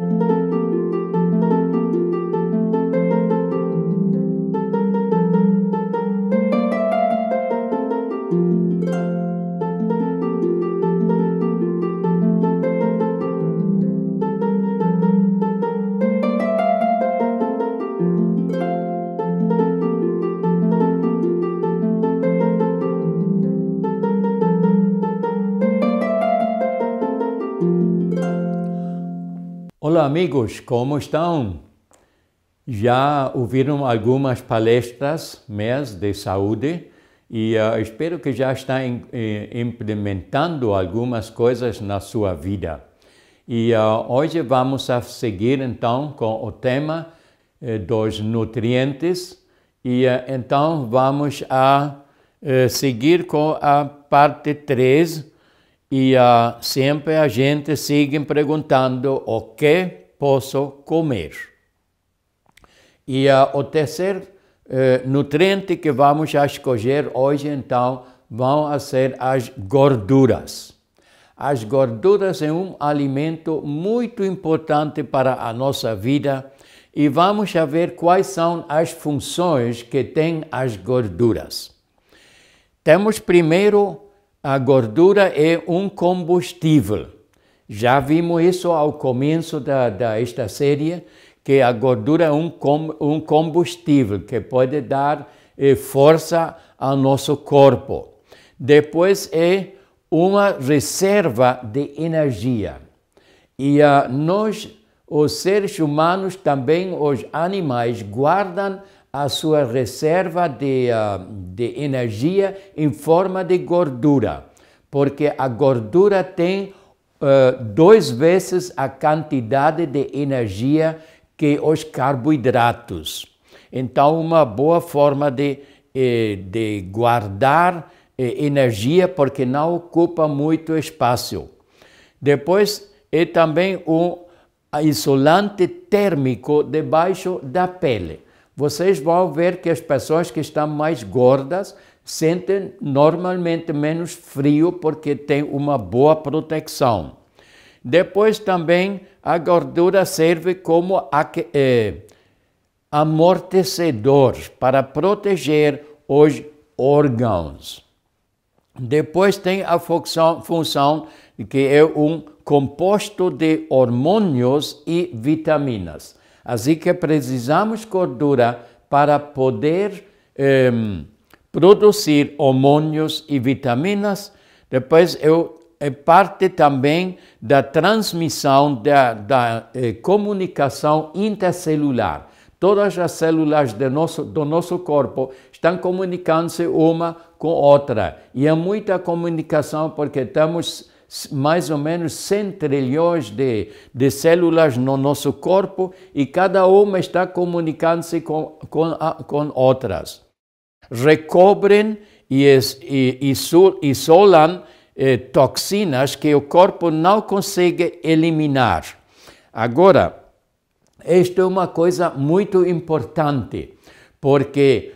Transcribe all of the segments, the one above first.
Música Olá, amigos, como estão? Já ouviram algumas palestras minhas de saúde e uh, espero que já está in, eh, implementando algumas coisas na sua vida. E uh, hoje vamos seguir então com o tema eh, dos nutrientes e uh, então vamos a eh, seguir com a parte 3 e uh, sempre a gente segue perguntando o que posso comer. E uh, o terceiro uh, nutriente que vamos a escolher hoje, então, vão ser as gorduras. As gorduras é um alimento muito importante para a nossa vida e vamos a ver quais são as funções que têm as gorduras. Temos primeiro a gordura é um combustível. Já vimos isso ao começo da, desta série, que a gordura é um, com, um combustível que pode dar eh, força ao nosso corpo. Depois é uma reserva de energia. E ah, nós, os seres humanos, também os animais, guardam a sua reserva de, ah, de energia em forma de gordura, porque a gordura tem uh, ah, duas vezes a quantidade de energia que os carboidratos. Então, uma boa forma de, eh, de guardar eh, energia, porque não ocupa muito espaço. Depois, é também um isolante térmico debaixo da pele vocês vão ver que as pessoas que estão mais gordas sentem normalmente menos frio porque tem uma boa proteção. Depois também a gordura serve como eh, amortecedor para proteger os órgãos. Depois tem a função, que é um composto de hormônios e vitaminas. Assim que precisamos gordura para poder ehm, produzir hormônios e vitaminas. Depois eu é parte também da transmissão da, da eh, comunicação intercelular. Todas as células do nosso, do nosso corpo estão comunicando-se uma com outra. E é muita comunicação porque estamos mais ou menos 100 trilhões de, de células no nosso corpo e cada uma está comunicando-se com, com, com outras. Recobrem e, e, e isolam eh, toxinas que o corpo não consegue eliminar. Agora, esta é uma coisa muito importante, porque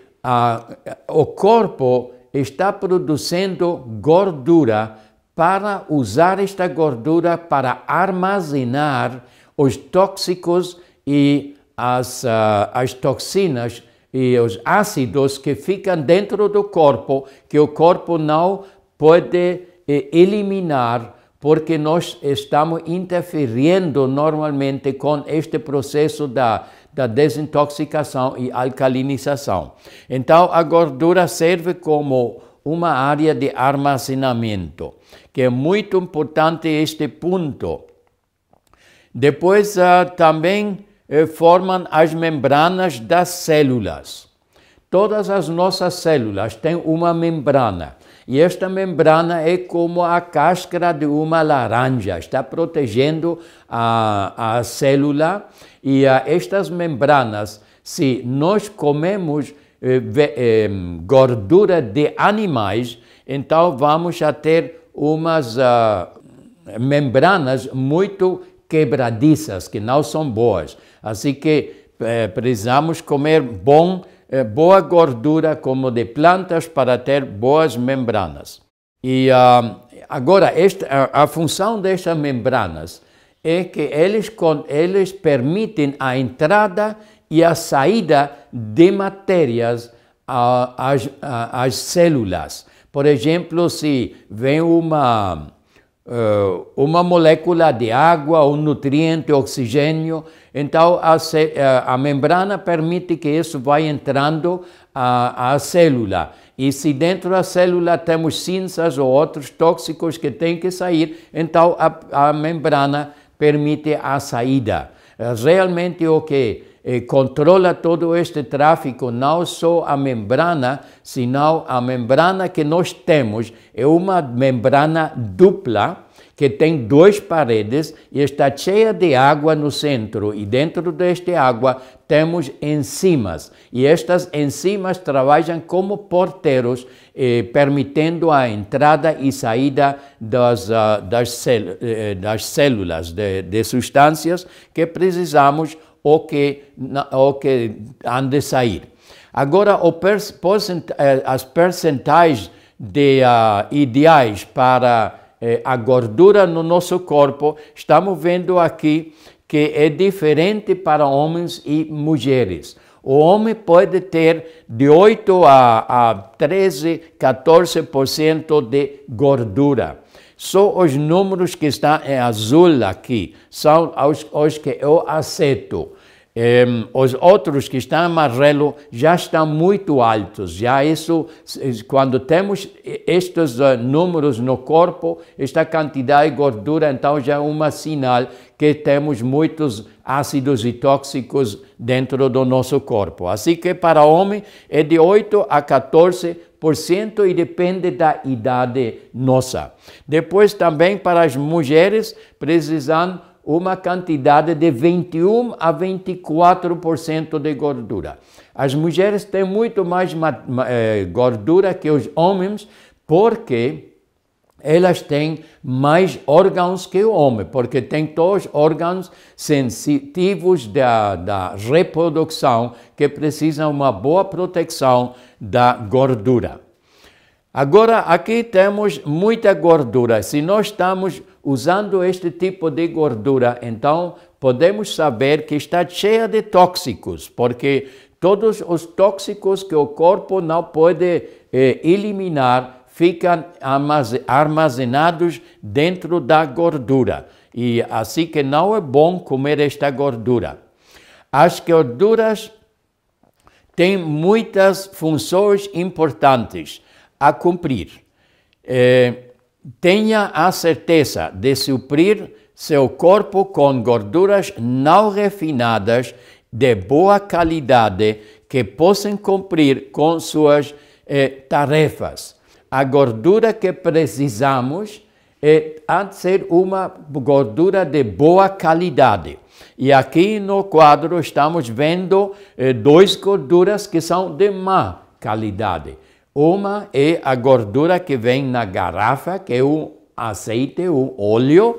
o corpo está produzindo gordura para usar esta gordura para armazenar os tóxicos e as, uh, as toxinas e os ácidos que ficam dentro do corpo, que o corpo não pode eh, eliminar, porque nós estamos interferindo normalmente com este processo da, da desintoxicação e alcalinização. Então, a gordura serve como uma área de armazenamento que é muito importante este ponto. Depois ah, também eh, formam as membranas das células. Todas as nossas células têm uma membrana. E esta membrana é como a cáscara de uma laranja, está protegendo a, a célula. E a, ah, estas membranas, se nós comemos eh, eh, gordura de animais, então vamos a ter umas ah, membranas muito quebradiças, que não são boas. Assim que eh, precisamos comer bom, eh, boa gordura como de plantas para ter boas membranas. E ah, agora, esta, a, a, função dessas membranas é que eles, eles permitem a entrada e a saída de matérias às células. Por exemplo, se vem uma, eh, uma molécula de água, um nutriente, oxigênio, então a, eh, a membrana permite que isso vá entrando à, célula. E se dentro da célula temos cinzas ou outros tóxicos que têm que sair, então a, a membrana permite a saída. Eh, realmente o que eh, controla todo este tráfico, não só a membrana, senão a membrana que nós temos é uma membrana dupla que tem duas paredes e está cheia de água no centro e dentro desta água temos enzimas e estas enzimas trabalham como porteiros eh, permitindo a entrada e saída das, uh, das, eh, das células de, de substâncias que precisamos ou que, ou que han de sair. Agora, eh, as percentagens de uh, ideais para uh, a gordura no nosso corpo, estamos vendo aqui que é diferente para homens e mulheres. O homem pode ter de 8 a, a 13, 14% de gordura. Só os números que estão em é azul aqui são os, os que eu aceito os outros que estão amarelo já estão muito altos. Já isso, eh, quando temos estes uh, números no corpo, esta quantidade de gordura, então já é um sinal que temos muitos ácidos e tóxicos dentro do nosso corpo. Assim que para homem é de 8 a 14% e depende da idade nossa. Depois também para as mulheres precisam uma quantidade de 21 a 24% de gordura. As mulheres têm muito mais eh, gordura que os homens porque elas têm mais órgãos que o homem, porque tem todos os órgãos sensitivos da, da reprodução que precisam uma boa proteção da gordura. Agora, aqui temos muita gordura. Se nós estamos usando este tipo de gordura, então podemos saber que está cheia de tóxicos, porque todos os tóxicos que o corpo não pode eh, eliminar ficam armazenados dentro da gordura. E assim que não é bom comer esta gordura. As gorduras têm muitas funções importantes a cumprir. Eh, tenha a certeza de suprir seu corpo com gorduras não refinadas de boa qualidade que possam cumprir com suas eh, tarefas. A gordura que precisamos é, eh, a ser uma gordura de boa qualidade. E aqui no quadro estamos vendo eh, duas gorduras que são de má qualidade. Uma é a gordura que vem na garrafa, que é o azeite, o óleo,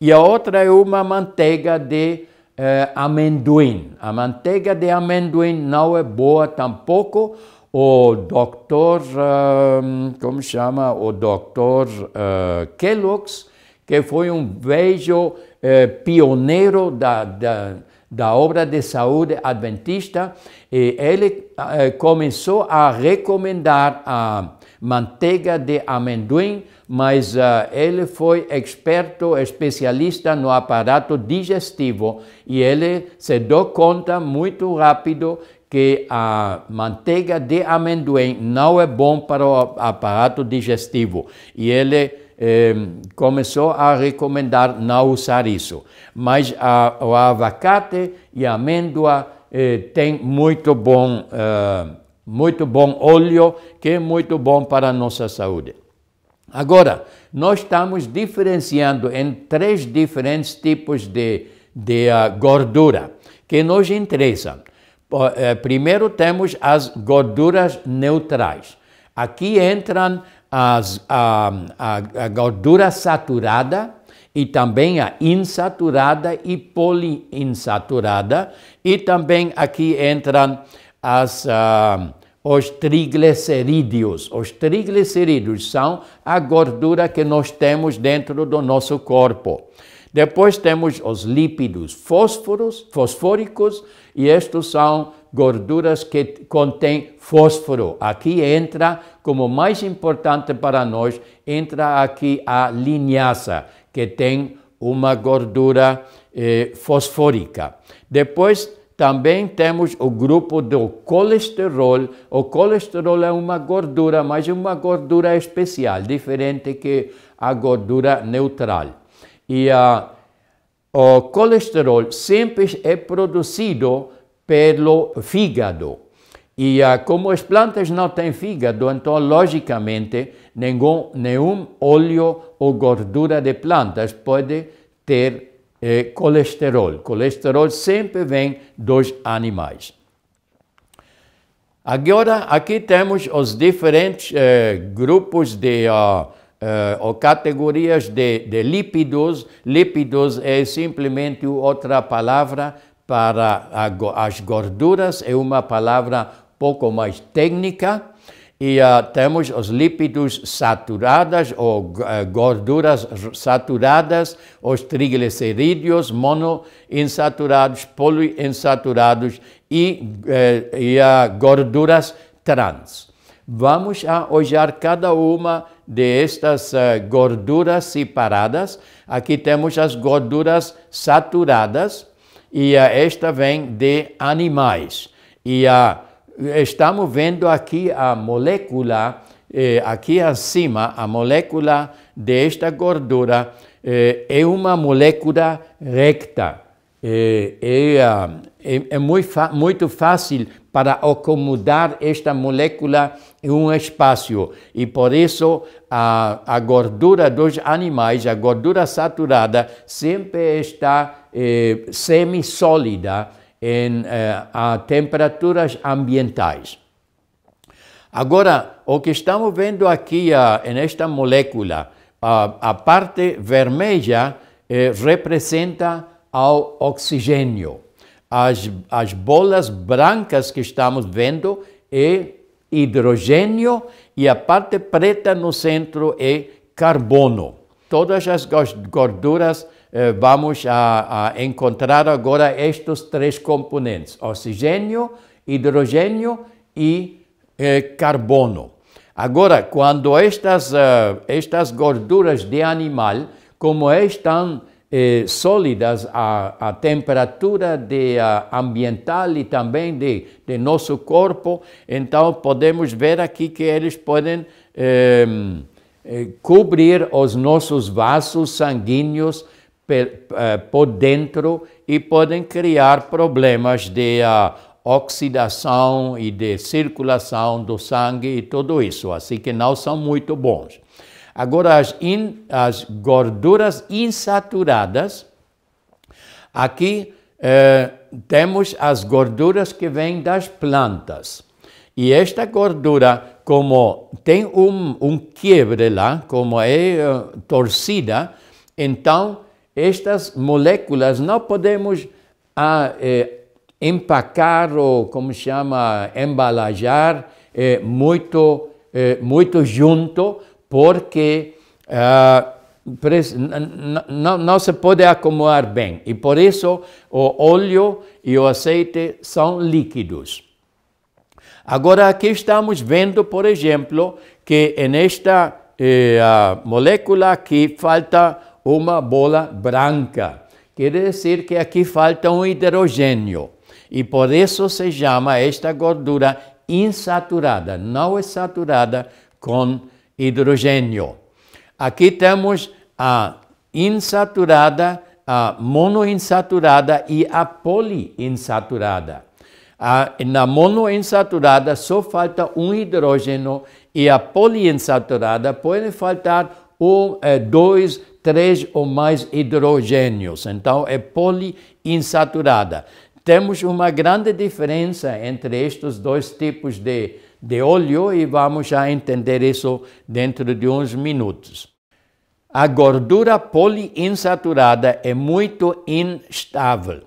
e a outra é uma manteiga de eh, amendoim. A manteiga de amendoim não é boa tampouco. O doutor, uh, como chama? O doutor uh, Kellogg's, que foi um vejo eh, pioneiro da, da da obra de saúde adventista, ele eh, começou a recomendar a manteiga de amendoim, mas eh, ele foi experto, especialista no aparato digestivo e ele se deu conta muito rápido que a manteiga de amendoim não é bom para o aparato digestivo e ele começou a recomendar não usar isso. Mas a, o abacate e a amêndoa eh, têm muito bom, eh, muito bom óleo, que é muito bom para a nossa saúde. Agora, nós estamos diferenciando em três diferentes tipos de, de uh, gordura que nos interessam. Eh, primeiro temos as gorduras neutrais. Aqui entram as, a, a, a gordura saturada e também a insaturada e poliinsaturada, e também aqui entram as, uh, os triglicerídeos. Os triglicerídeos são a gordura que nós temos dentro do nosso corpo. Depois temos os lípidos fósforos, fosfóricos, e estes são gorduras que contêm fósforo. Aqui entra, como mais importante para nós, entra aqui a linhaça, que tem uma gordura eh, fosfórica. Depois também temos o grupo do colesterol. O colesterol é uma gordura, mas é uma gordura especial, diferente que a gordura neutral. E uh, o colesterol sempre é produzido pelo fígado. E uh, como as plantas não têm fígado, então, logicamente, nenhum, nenhum óleo ou gordura de plantas pode ter eh, colesterol. Colesterol sempre vem dos animais. Agora, aqui temos os diferentes eh, grupos de, uh, uh, ou categorias de, de lípidos. Lípidos é simplesmente outra palavra para as gorduras é uma palavra pouco mais técnica e uh, temos os lípidos saturados ou uh, gorduras saturadas, os triglicerídeos monoinsaturados, poliinsaturados e, uh, e ah, gorduras trans. Vamos a olhar cada uma destas eh, gorduras separadas. Aqui temos as gorduras saturadas e esta vem de animais. E a, estamos vendo aqui a molécula, eh, aqui acima, a molécula desta gordura eh, é uma molécula recta é, é, é muito, muito fácil para acomodar esta molécula em um espaço. E por isso a, a gordura dos animais, a gordura saturada, sempre está eh, semi sólida em eh, a temperaturas ambientais. Agora, o que estamos vendo aqui a nesta molécula, a parte vermelha eh, representa ao oxigênio. As, as bolas brancas que estamos vendo é hidrogênio e a parte preta no centro é carbono. Todas as gorduras eh, vamos a, a encontrar agora estes três componentes: oxigênio, hidrogênio e eh, carbono. Agora, quando estas, uh, estas gorduras de animal, como é, estão eh, sólidas a, a temperatura de, a, ambiental e também de, de nosso corpo, então podemos ver aqui que eles podem ehm, eh, cobrir os nossos vasos sanguíneos eh, por dentro e podem criar problemas de oxidação e de circulação do sangue e tudo isso, assim que não são muito bons. Agora, as, in, as gorduras insaturadas, aqui eh, temos as gorduras que vêm das plantas. E esta gordura, como tem um, um quebre lá, como é uh, torcida, então estas moléculas não podemos ah, eh, empacar ou como chama, embalajar eh, muito, eh, muito junto, porque uh, não, se pode acumular bem. E por isso o óleo e o azeite são líquidos. Agora, aqui estamos vendo, por exemplo, que nesta eh, molécula aqui falta uma bola branca. Quer dizer que aqui falta um hidrogênio. E por isso se chama esta gordura insaturada, não é saturada com hidrogênio. Aqui temos a insaturada, a monoinsaturada e a poliinsaturada. A, na monoinsaturada só falta um hidrogênio e a poliinsaturada pode faltar um, é, dois, três ou mais hidrogênios. Então é poliinsaturada. Temos uma grande diferença entre estes dois tipos de de óleo e vamos já entender isso dentro de uns minutos. A gordura poliinsaturada é muito instável.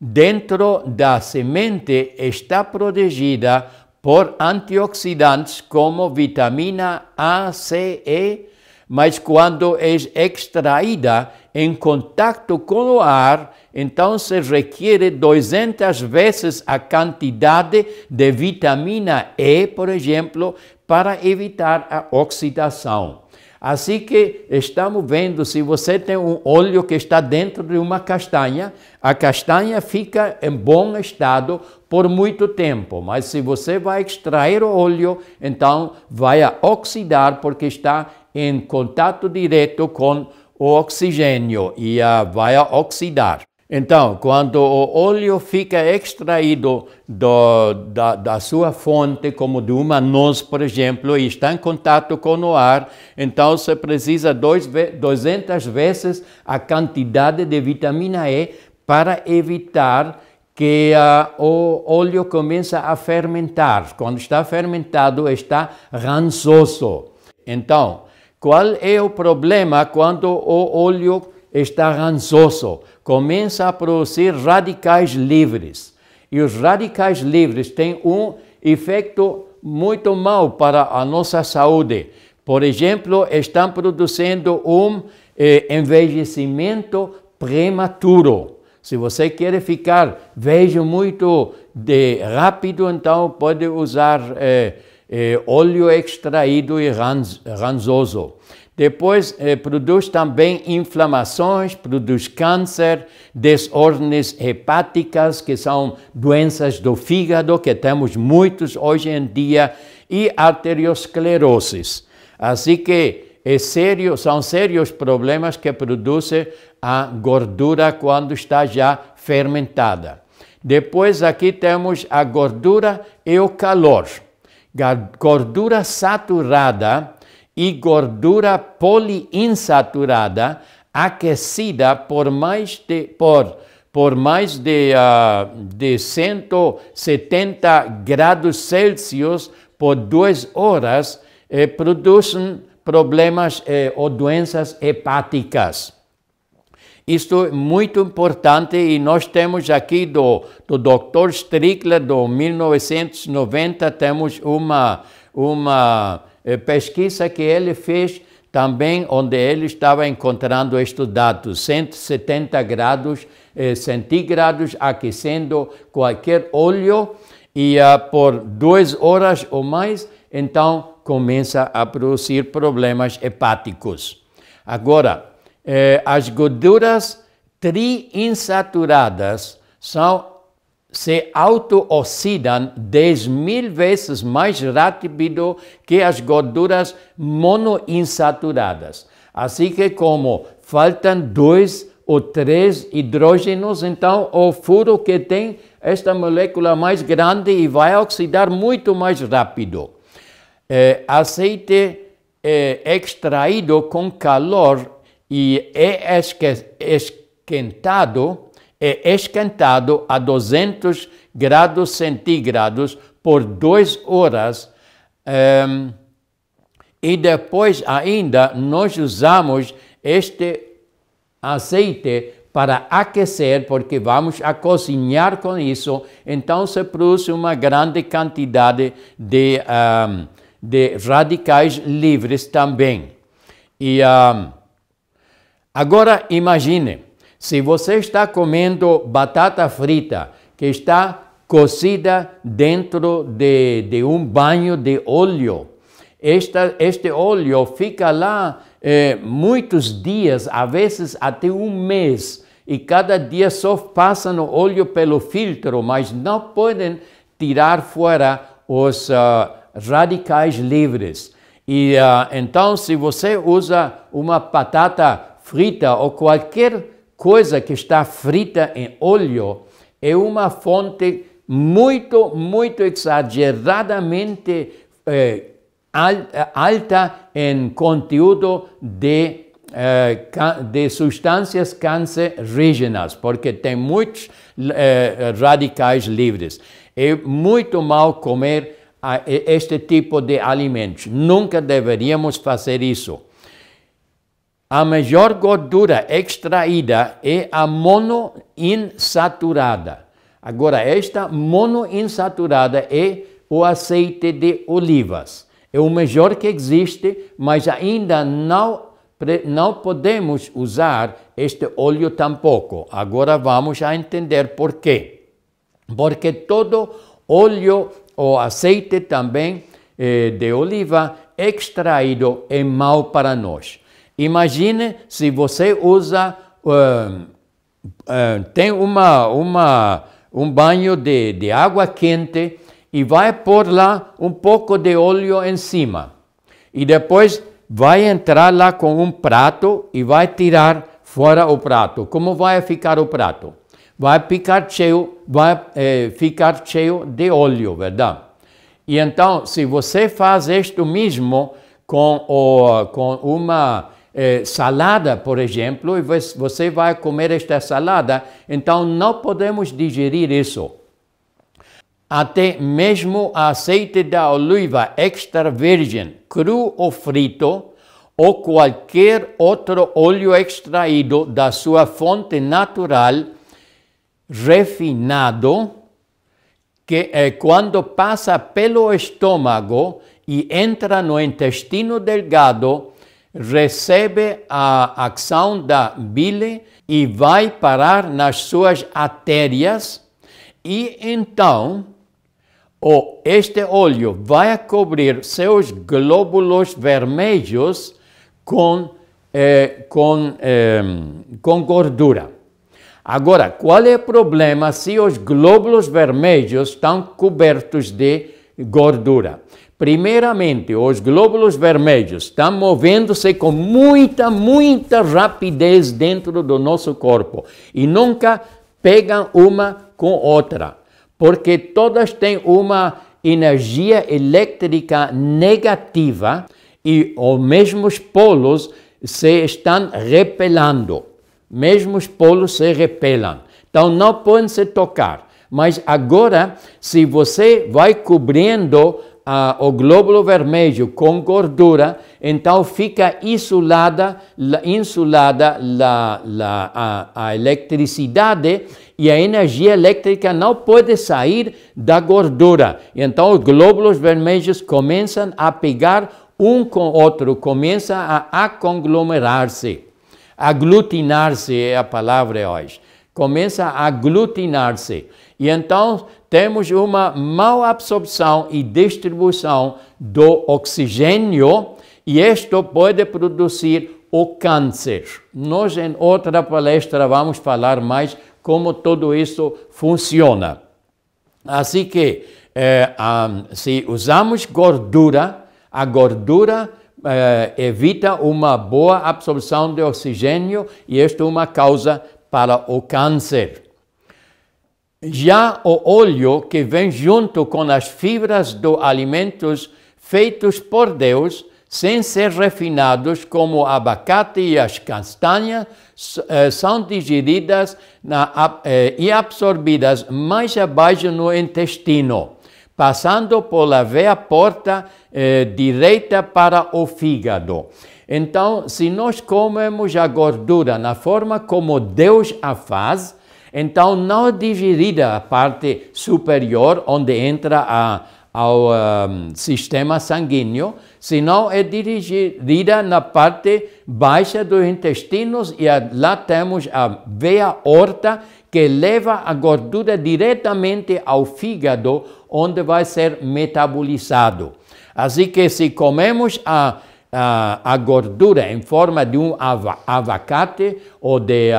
Dentro da semente está protegida por antioxidantes como vitamina A, C, E, mas quando é extraída em contato com o ar, então se requer 200 vezes a quantidade de vitamina E, por exemplo, para evitar a oxidação. Assim que estamos vendo, se você tem um óleo que está dentro de uma castanha, a castanha fica em bom estado por muito tempo, mas se você vai extrair o óleo, então vai oxidar porque está em contato direto com o oxigênio e vai oxidar. Então, quando o óleo fica extraído do, da, da, sua fonte, como de uma noz, por exemplo, e está em contato com o ar, então se precisa dois, 200 vezes a quantidade de vitamina E para evitar que uh, o óleo comece a fermentar. Quando está fermentado, está rançoso. Então, qual é o problema quando o óleo está rançoso, começa a produzir radicais livres. E os radicais livres têm um efeito muito mau para a nossa saúde. Por exemplo, estão produzindo um eh, envelhecimento prematuro. Se você quer ficar vejo muito de rápido, então pode usar eh, eh, óleo extraído e ranz, ranzoso. Depois eh, produz também inflamações, produz câncer, desordens hepáticas, que são doenças do fígado, que temos muitos hoje em dia, e arterioscleroses. Assim que é sério, são sérios problemas que produz a gordura quando está já fermentada. Depois aqui temos a gordura e o calor. Gordura saturada e gordura poliinsaturada aquecida por mais de, por, por mais de, uh, de 170 graus Celsius por duas horas eh, produzem problemas eh, ou doenças hepáticas. Isto é muito importante e nós temos aqui do, do Dr. Strickler, do 1990, temos uma, uma eh, pesquisa que ele fez também onde ele estava encontrando estes dados, 170 graus eh, centígrados aquecendo qualquer óleo e ah, por duas horas ou mais, então começa a produzir problemas hepáticos. Agora, eh, as gorduras triinsaturadas são se auto-oxidam 10 mil vezes mais rápido que as gorduras monoinsaturadas. Assim que como faltam dois ou três hidrógenos, então o furo que tem esta molécula mais grande e vai oxidar muito mais rápido. É, aceite é extraído com calor e é esquentado é esquentado a 200 graus centígrados por duas horas um, ehm, e depois ainda nós usamos este azeite para aquecer, porque vamos a cozinhar com isso, então se produz uma grande quantidade de, um, ehm, de radicais livres também. E um, ehm, agora imagine, se você está comendo batata frita que está cozida dentro de, de um banho de óleo, Esta, este óleo fica lá eh, muitos dias, às vezes até um mês, e cada dia só passam o óleo pelo filtro, mas não podem tirar fora os uh, radicais livres. E uh, então, se você usa uma batata frita ou qualquer coisa que está frita em óleo é uma fonte muito, muito exageradamente eh, alta em conteúdo de, eh, de substâncias cancerígenas, porque tem muitos eh, radicais livres. É muito mal comer ah, este tipo de alimentos. Nunca deveríamos fazer isso. A melhor gordura extraída é a monoinsaturada. Agora, esta monoinsaturada é o azeite de olivas. É o melhor que existe, mas ainda não, não podemos usar este óleo tampouco. Agora vamos a entender por quê. Porque todo óleo ou azeite também eh, de oliva extraído é mau para nós Imagine se você usa, uh, uh, tem uma, uma, um banho de, de água quente e vai pôr lá um pouco de óleo em cima. E depois vai entrar lá com um prato e vai tirar fora o prato. Como vai ficar o prato? Vai ficar cheio, vai eh, ficar cheio de óleo, verdade? E então, se você faz isto mesmo com, o, com uma é, salada, por exemplo, e você vai comer esta salada, então não podemos digerir isso. Até mesmo azeite da oliva extra virgem, cru ou frito, ou qualquer outro óleo extraído da sua fonte natural, refinado, que é quando passa pelo estômago e entra no intestino delgado, recebe a ação da bile e vai parar nas suas artérias e então o este óleo vai cobrir seus glóbulos vermelhos com, eh, com, eh, com gordura. Agora, qual é o problema se os glóbulos vermelhos estão cobertos de gordura? Primeiramente, os glóbulos vermelhos estão movendo-se com muita, muita rapidez dentro do nosso corpo e nunca pegam uma com outra, porque todas têm uma energia elétrica negativa e os mesmos polos se estão repelando. Mesmos polos se repelam. Então não podem se tocar. Mas agora, se você vai cobrindo o glóbulo vermelho com gordura, então fica isolada, insulada la, la, a, a eletricidade e a energia elétrica não pode sair da gordura. Então os glóbulos vermelhos começam a pegar um com o outro, começam a, a conglomerar-se. Aglutinar-se é a palavra hoje. Começa a aglutinar-se. E então temos uma mal absorção e distribuição do oxigênio e isto pode produzir o câncer. Nós, em outra palestra, vamos falar mais como tudo isso funciona. Assim que, eh, se usamos gordura, a gordura eh, evita uma boa absorção de oxigênio e isto é uma causa para o câncer. Já o óleo que vem junto com as fibras dos alimentos feitos por Deus, sem ser refinados como o abacate e as castanhas, eh, são digeridas na, eh, e absorvidas mais abaixo no intestino, passando pela veia porta eh, direita para o fígado. Então, se nós comemos a gordura na forma como Deus a faz, então, não digerida a parte superior, onde entra a, ao um, sistema sanguíneo, senão é dirigida na parte baixa dos intestinos e a, lá temos a veia horta que leva a gordura diretamente ao fígado, onde vai ser metabolizado. Assim que se comemos a, a, a gordura em forma de um av avacate ou de...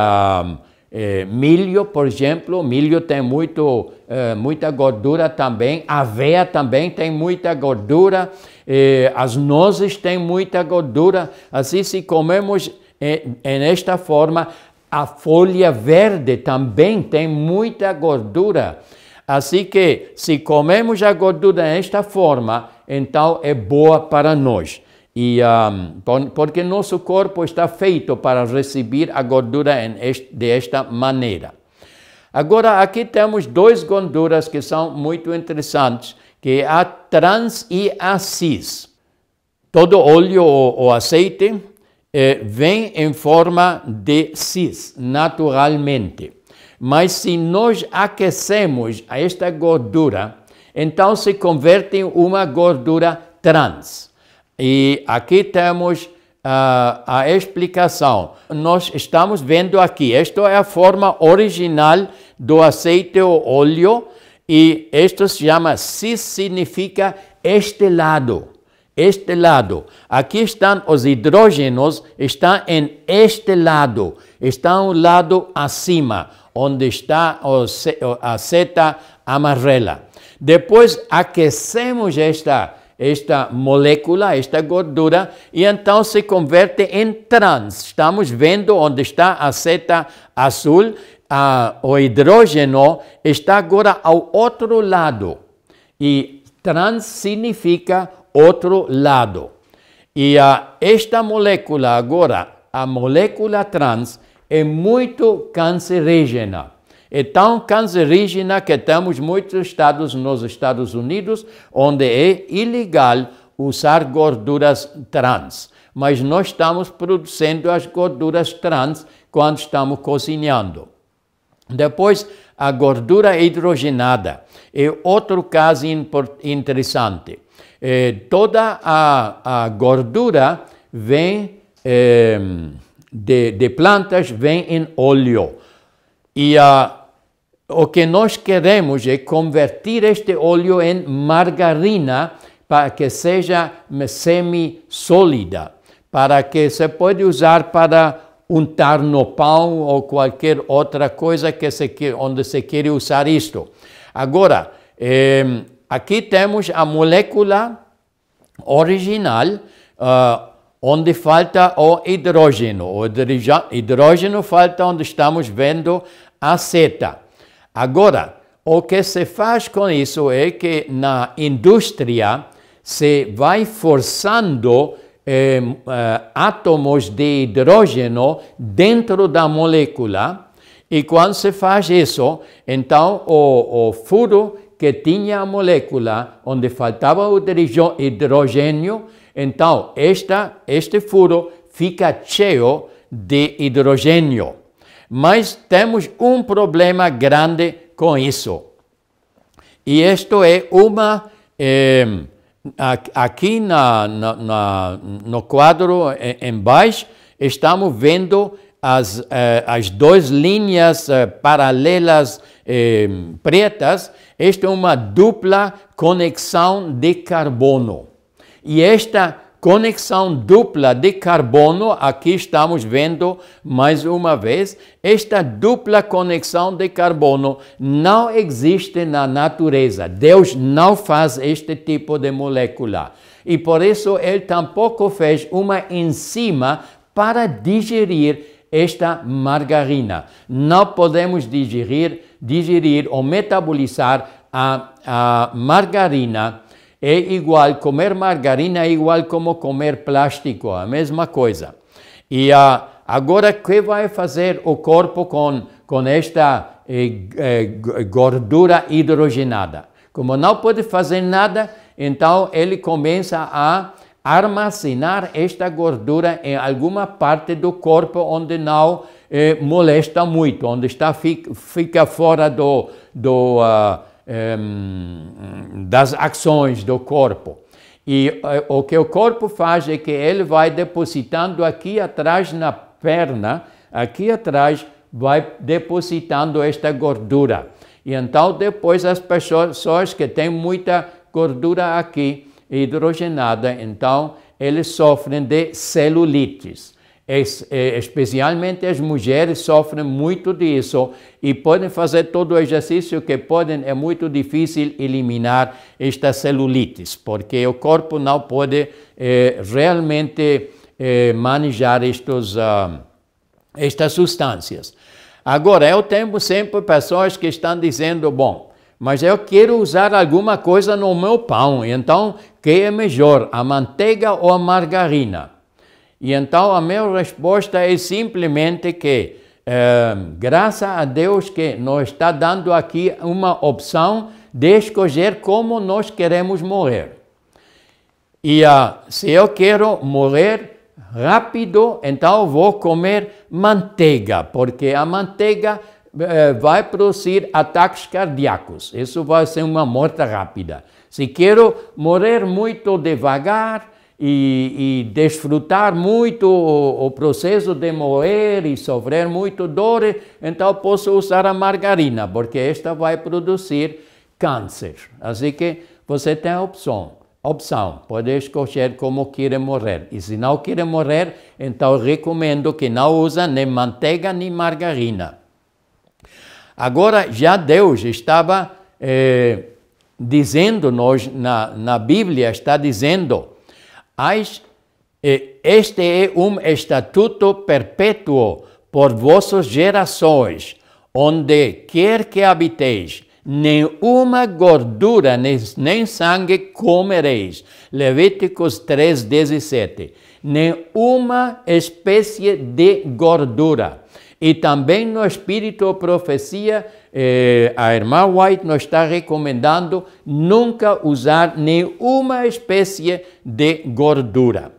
É, milho, por exemplo, milho tem muito, é, muita gordura também, aveia também tem muita gordura, é, as nozes têm muita gordura. Assim, se comemos é, é nesta forma, a folha verde também tem muita gordura. Assim que, se comemos a gordura desta forma, então é boa para nós. E um, porque nosso corpo está feito para receber a gordura este, desta maneira. Agora, aqui temos duas gorduras que são muito interessantes, que é a trans e a cis. Todo óleo ou, ou azeite eh, vem em forma de cis, naturalmente. Mas se nós aquecemos esta gordura, então se converte em uma gordura trans. E aqui temos uh, a explicação. Nós estamos vendo aqui, esta é a forma original do azeite ou óleo, e isto se chama, cis significa este lado. Este lado. Aqui estão os hidrógenos, estão em este lado. Está um lado acima, onde está a seta amarela. Depois aquecemos esta esta molécula, esta gordura, e então se converte em trans. Estamos vendo onde está a seta azul, a, o hidrogênio está agora ao outro lado. E trans significa outro lado. E a, esta molécula agora, a molécula trans, é muito cancerígena. Então, cancerígena que temos muitos estados nos Estados Unidos, onde é ilegal usar gorduras trans. Mas nós estamos produzindo as gorduras trans quando estamos cozinhando. Depois, a gordura hidrogenada é outro caso interessante. É, toda a, a, gordura vem é, de, de, plantas, vem em óleo. E a o que nós queremos é convertir este óleo em margarina para que seja semi-sólida, para que se pode usar para untar no pão ou qualquer outra coisa que se onde se quer usar isto. Agora, eh, aqui temos a molécula original, uh, onde falta o hidrogênio. O hidrogênio falta onde estamos vendo a seta. Agora, o que se faz com isso é que na indústria se vai forçando eh, eh átomos de hidrogênio dentro da molécula e quando se faz isso, então o, o furo que tinha a molécula onde faltava o hidrogênio, então esta, este furo fica cheio de hidrogênio. Mas temos um problema grande com isso. E isto é uma. aqui na, na, na, no quadro embaixo, estamos vendo as, eh, as duas linhas eh, paralelas eh, pretas, esta é uma dupla conexão de carbono. E esta conexão dupla de carbono, aqui estamos vendo mais uma vez, esta dupla conexão de carbono não existe na natureza. Deus não faz este tipo de molécula. E por isso ele tampouco fez uma enzima para digerir esta margarina. Não podemos digerir, digerir ou metabolizar a, a margarina é igual, comer margarina é igual como comer plástico, a mesma coisa. E ah, agora, que vai fazer o corpo com, com esta eh, eh gordura hidrogenada? Como não pode fazer nada, então ele começa a armazenar esta gordura em alguma parte do corpo onde não eh, molesta muito, onde está, fica, fica fora do, do uh, Ehm, das ações do corpo. E eh, o que o corpo faz é que ele vai depositando aqui atrás na perna, aqui atrás vai depositando esta gordura. E então depois as pessoas que têm muita gordura aqui hidrogenada, então eles sofrem de celulites. Eh, especialmente as mulheres sofrem muito disso e podem fazer todo o exercício que podem, é muito difícil eliminar esta celulite porque o corpo não pode eh, realmente eh, manejar estes, ah, estas substâncias. Agora, eu tenho sempre pessoas que estão dizendo, bom, mas eu quero usar alguma coisa no meu pão, então que é melhor, a manteiga ou a margarina? E então a minha resposta é simplesmente que, é, graças a Deus que nos está dando aqui uma opção de escolher como nós queremos morrer. E uh, se eu quero morrer rápido, então vou comer manteiga, porque a manteiga uh, vai produzir ataques cardíacos. Isso vai ser uma morte rápida. Se quero morrer muito devagar, e, e desfrutar muito o, o, processo de moer e sofrer muito dor, então posso usar a margarina, porque esta vai produzir câncer. Assim que você tem a opção. Opção, pode escolher como quer morrer. E se não quer morrer, então recomendo que não use nem manteiga nem margarina. Agora, já Deus estava eh, dizendo-nos, na, na Bíblia está dizendo, este é um estatuto perpétuo por vossas gerações, onde quer que habiteis, nenhuma gordura nem sangue comereis. Levíticos 3:17. Nenhuma espécie de gordura. E também no Espírito Profecia, eh, a irmã White nos está recomendando nunca usar nenhuma espécie de gordura.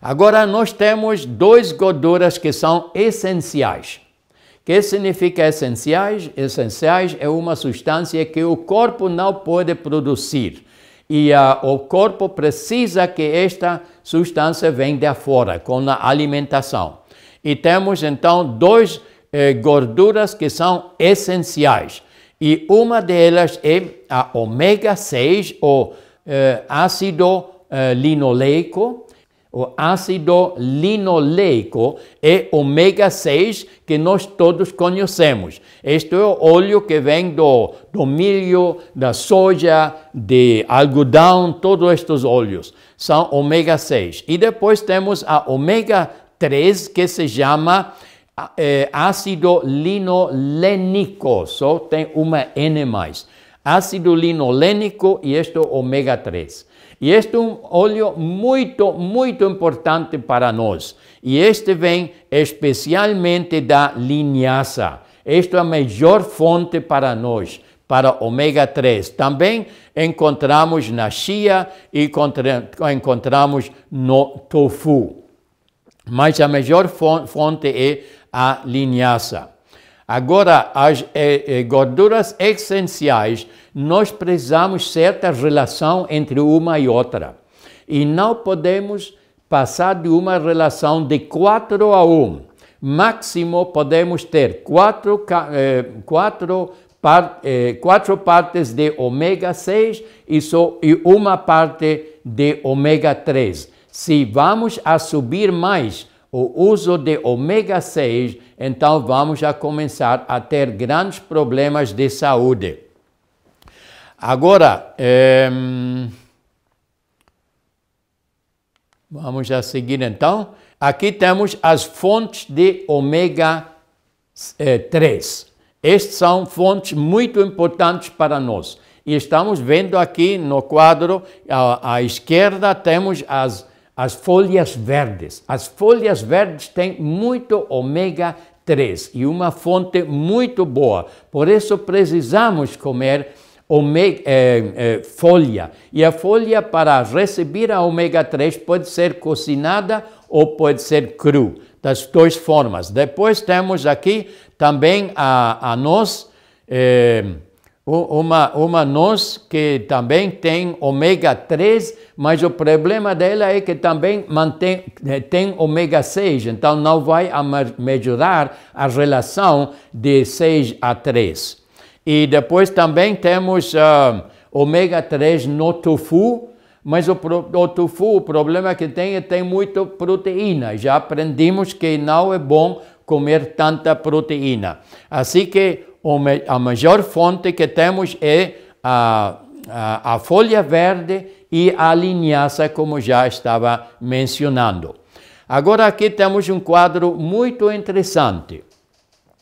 Agora, nós temos duas gorduras que são essenciais. O que significa essenciais? Essenciais é uma substância que o corpo não pode produzir e ah, o corpo precisa que esta substância venha de fora com a alimentação. E temos então duas eh, gorduras que são essenciais. E uma delas é a ômega 6, ou eh, ácido eh, linoleico. O ácido linoleico é ômega 6 que nós todos conhecemos. Este é o óleo que vem do, do milho, da soja, de algodão, todos estes óleos são ômega 6. E depois temos a ômega 3 que se chama ah, eh, ácido linolênico, só tem uma N mais. Ácido linolênico e este ômega 3. E este é um óleo muito, muito importante para nós. E este vem especialmente da linhaça. Esta é a melhor fonte para nós, para ômega 3. Também encontramos na chia e encontramos no tofu mas a melhor fonte é a linhaça. Agora, as eh, eh, gorduras essenciais, nós precisamos certa relação entre uma e outra. E não podemos passar de uma relação de 4 a 1. Máximo podemos ter 4, 4, eh, quatro partes de ômega 6 e uma parte de ômega 3 se vamos a subir mais o uso de ômega 6, então vamos a começar a ter grandes problemas de saúde. Agora, é... vamos a seguir então. Aqui temos as fontes de ômega 3. Eh, Estas são fontes muito importantes para nós. E estamos vendo aqui no quadro, à, à esquerda, temos as as folhas verdes. As folhas verdes têm muito ômega 3 e uma fonte muito boa. Por isso precisamos comer ômega, eh, eh, folha. E a folha para receber a ômega 3 pode ser cozinhada ou pode ser cru, das duas formas. Depois temos aqui também a, a eh, uma, uma noz que também tem ômega 3, mas o problema dela é que também mantém, eh, tem ômega 6, então não vai melhorar a relação de 6 a 3. E depois também temos uh, ah, ômega 3 no tofu, mas o, o tofu, o problema que tem é que tem muita proteína. Já aprendimos que não é bom comer tanta proteína. Assim que a maior fonte que temos é a, a, a folha verde e a linhaça, como já estava mencionando. Agora aqui temos um quadro muito interessante.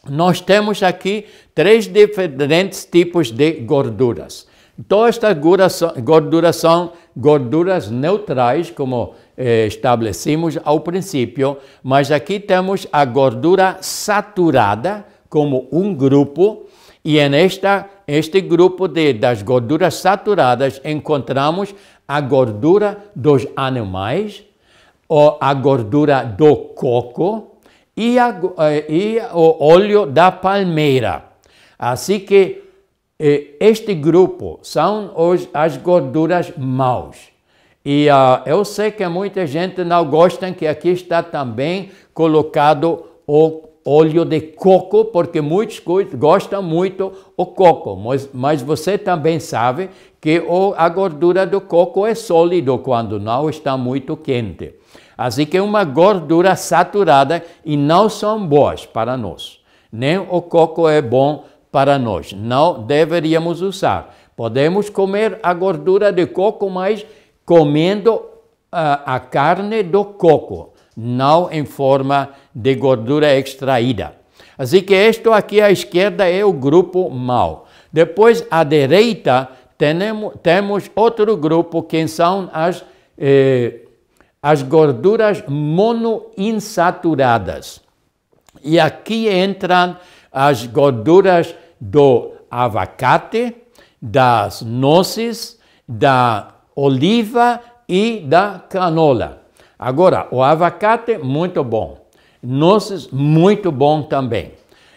Nós temos aqui três diferentes tipos de gorduras. Todas então, estas gorduras são gorduras neutrais, como eh, estabelecimos ao princípio, mas aqui temos a gordura saturada, como um grupo, e é nesta, este grupo de, das gorduras saturadas encontramos a gordura dos animais, ou a gordura do coco e, a, eh, e o óleo da palmeira. Assim que eh, este grupo são os, as gorduras maus. E uh, eu sei que muita gente não gosta que aqui está também colocado o óleo de coco, porque muitos gostam muito o coco, mas, mas você também sabe que a gordura do coco é sólido quando não está muito quente. Assim que é uma gordura saturada e não são boas para nós. Nem o coco é bom para nós. Não deveríamos usar. Podemos comer a gordura de coco, mas comendo a, ah, a carne do coco não em forma de gordura extraída. Assim que isto aqui à esquerda é o grupo mal. Depois à direita temos outro grupo que são as, eh, as gorduras monoinsaturadas. E aqui entram as gorduras do abacate, das nozes, da oliva e da canola. Agora, o abacate, muito bom. Nozes, muito bom também.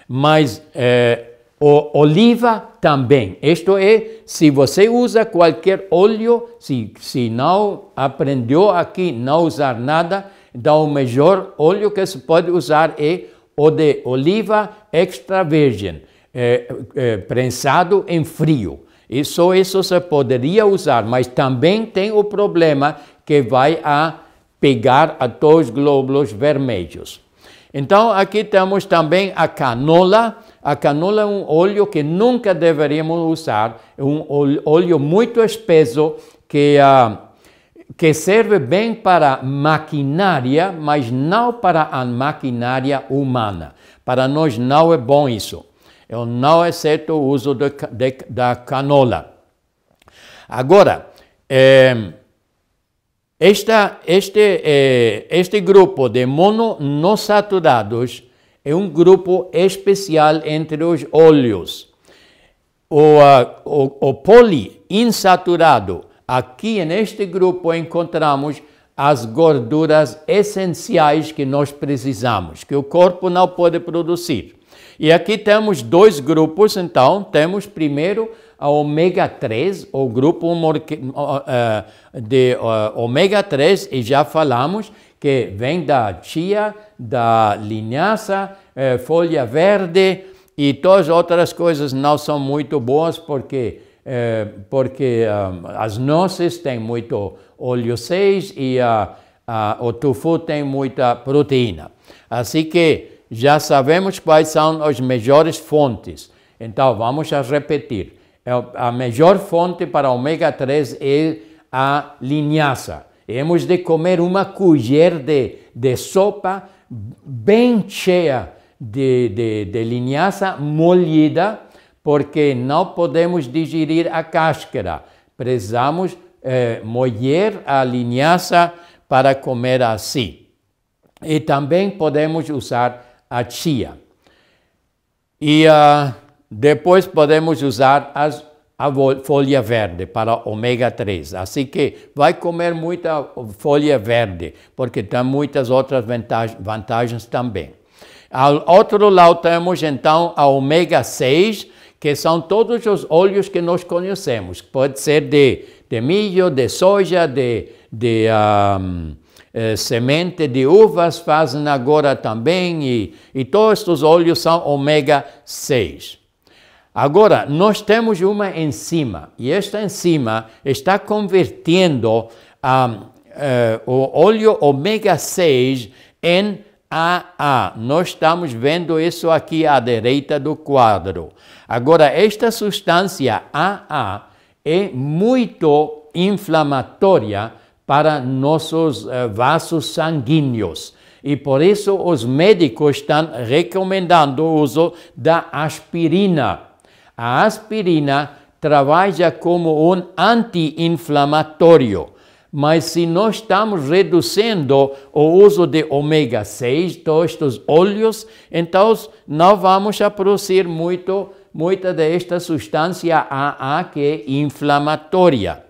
Mas é, o oliva também. Isto é, se você usa qualquer óleo, se, se não aprendeu aqui não usar nada, dá o melhor óleo que se pode usar é o de oliva extra virgem, é, é, prensado em frio. E só isso se poderia usar, mas também tem o problema que vai a pegar a dois glóbulos vermelhos. Então aqui temos também a canola. A canola é um óleo que nunca deveríamos usar, é um óleo muito espesso que, uh, que serve bem para maquinária, mas não para a maquinária humana. Para nós não é bom isso. Eu é não aceito é o uso de, de, da canola. Agora, é, esta, este, eh, este grupo de monoinsaturados é um grupo especial entre os óleos. O, uh, o, o poliinsaturado, aqui neste grupo encontramos as gorduras essenciais que nós precisamos, que o corpo não pode produzir. E aqui temos dois grupos, então, temos primeiro a ômega 3, o grupo é, de ômega 3, e já falamos que vem da chia, da linhaça, é, folha verde e todas outras coisas não são muito boas porque é, porque ah, as nozes têm muito óleo 6 e a, a, o tofu tem muita proteína. Assim que já sabemos quais são as melhores fontes. Então, vamos a repetir. É a melhor fonte para ômega 3 é a linhaça. temos de comer uma colher de, de sopa bem cheia de, de, de linhaça molhida, porque não podemos digerir a cáscara. Precisamos eh, molher a linhaça para comer assim. E também podemos usar a chia. E uh, depois podemos usar as, a folha verde para ômega 3. Assim que vai comer muita folha verde, porque tem muitas outras vantagens, vantagens também. Ao outro lado temos então a ômega 6, que são todos os óleos que nós conhecemos. Pode ser de, de milho, de soja, de, de um, ah, eh, semente de uvas fazem agora também, e, e todos os óleos são ômega 6. Agora, nós temos uma enzima, e esta enzima está convertendo a, ah, eh, o óleo ômega 6 em AA. Nós estamos vendo isso aqui à direita do quadro. Agora, esta substância AA é muito inflamatória para nossos eh, vasos sanguíneos. E por isso os médicos estão recomendando o uso da aspirina. A aspirina trabalha como um anti-inflamatório. Mas se nós estamos reduzindo o uso de ômega 6, todos estes óleos, então não vamos produzir muito, muita desta substância AA que é inflamatória.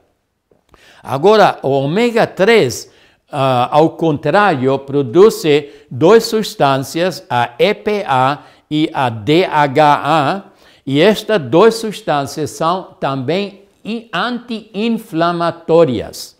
Agora, o ômega 3, uh, ah, ao contrário, produz duas substâncias, a EPA e a DHA, e estas duas substâncias são também anti-inflamatórias.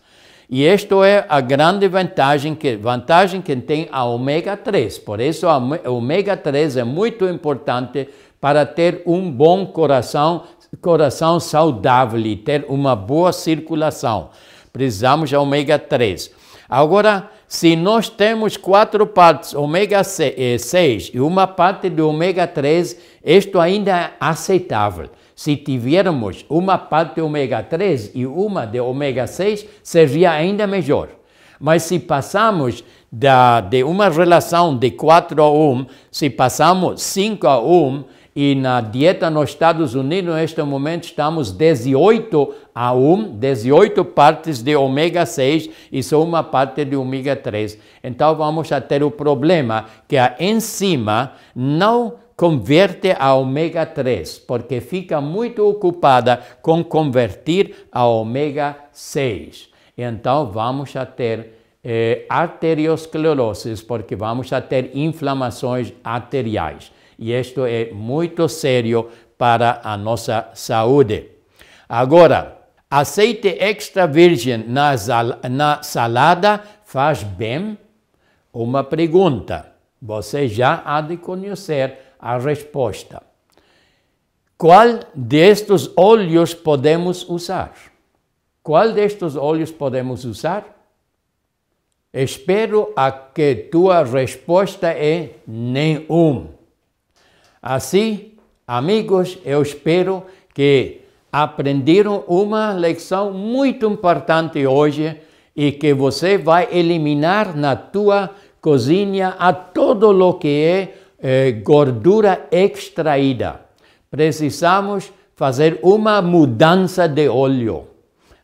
E esta é a grande vantagem que, vantagem que tem a ômega 3. Por isso, a ômega 3 é muito importante para ter um bom coração, coração saudável e ter uma boa circulação precisamos de ômega 3. Agora, se nós temos quatro partes, ômega 6 eh, e uma parte do ômega 3, isto ainda é aceitável. Se tivermos uma parte de ômega 3 e uma de ômega 6, seria ainda melhor. Mas se passamos da, de uma relação de 4 a 1, se passamos 5 a 1, e na dieta nos Estados Unidos, neste momento, estamos 18 a 1, 18 partes de ômega 6 e só uma parte de ômega 3. Então vamos a ter o problema que a enzima não converte a ômega 3, porque fica muito ocupada com convertir a ômega 6. Então vamos a ter eh, arteriosclerose, porque vamos a ter inflamações arteriais e isto é muito sério para a nossa saúde. Agora, azeite extra virgem na, na salada faz bem? Uma pergunta. Você já há de conhecer a resposta. Qual destes óleos podemos usar? Qual destes óleos podemos usar? Espero a que tua resposta é nenhum. Assim, amigos, eu espero que aprenderam uma lição muito importante hoje e que você vai eliminar na tua cozinha a todo o que é eh, gordura extraída. Precisamos fazer uma mudança de óleo.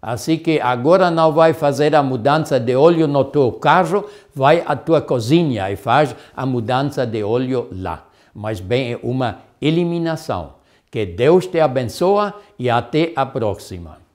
Assim que agora não vai fazer a mudança de óleo no teu carro, vai à tua cozinha e faz a mudança de óleo lá mas bem é uma eliminação. Que Deus te abençoe e até a próxima.